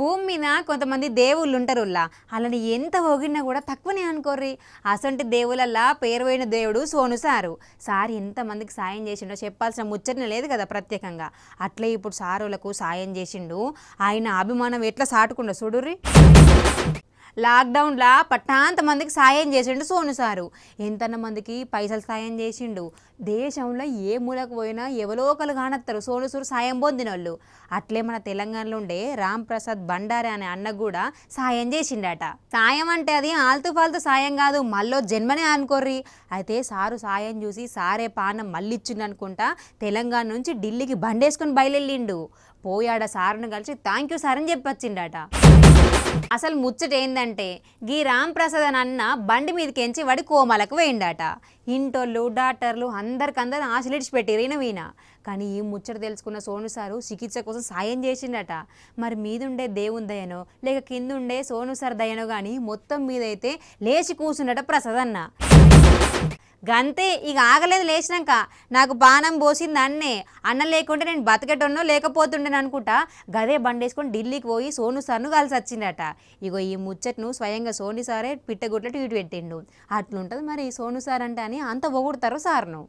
భూమి మీద కొంతమంది దేవుళ్ళు ఉంటారు అలాని ఎంత పొగిడినా కూడా తక్కువనే అనుకోర్రి అసంటి దేవులల్లా పేరు పోయిన దేవుడు సోను సారు సార్ ఎంతమందికి సాయం చేసిండో చెప్పాల్సిన ముచ్చటనే లేదు కదా ప్రత్యేకంగా అట్లే ఇప్పుడు సారులకు సాయం చేసిండు ఆయన అభిమానం ఎట్లా సాటుకుండా చూడుర్రి లాక్డౌన్లా పట్టాంత మందికి సాయం చేసిండు సోను సారు ఎంతన్న మందికి పైసలు సాయం చేసిండు దేశంలో ఏ మూలకు పోయినా ఎవలోకలు ఒకరు సోను సూరు సాయం పొందిన వాళ్ళు అట్లే మన తెలంగాణలో ఉండే రామ్ ప్రసాద్ బండారే అనే అన్న కూడా సాయం చేసిండట సాయం అంటే అది ఆల్తు పాల్తు సాయం కాదు మళ్ళీ జన్మనే అనుకోర్రి అయితే సారు సాయం చూసి సారే పానం మళ్ళీ ఇచ్చిండు అనుకుంటా తెలంగాణ నుంచి ఢిల్లీకి బండేసుకుని బయలుదేరిండు పోయాడ సార్ను కలిసి థ్యాంక్ యూ సార్ అని చెప్పొచ్చిండట అసలు ముచ్చట ఏందంటే గీ రామ్ ప్రసాద్ అని అన్న బండి మీదకెంచి వాడి కోమలకు వేయిండట ఇంటోళ్ళు డాక్టర్లు అందరికందరూ ఆశలిడిచిపెట్టిరు ఈయన వీణ కానీ ఈ ముచ్చట తెలుసుకున్న సోను సారు చికిత్స కోసం సాయం చేసిండట మరి మీదుండే దేవుని దయనో లేక కిందుండే సోను సార్ దయనో కానీ మొత్తం మీదైతే లేచి కూర్చున్నట ప్రసాద్ అన్న గంతే ఇక ఆగలేదు లేచినాక నాకు బాణం పోసింది అన్నే అన్న లేకుంటే నేను బతికెటోనో లేకపోతుండేను అనుకుంటా గదే బండేసుకొని ఢిల్లీకి పోయి సోను సార్ను కలిసి వచ్చిందట ఇగో ఈ ముచ్చట్ను స్వయంగా సోని సారే పిట్టగుట్ల ట్వీట్ పెట్టిండు అట్లుంటుంది మరి సోను సార్ అంటే అని అంత పొగుడతారు సార్ను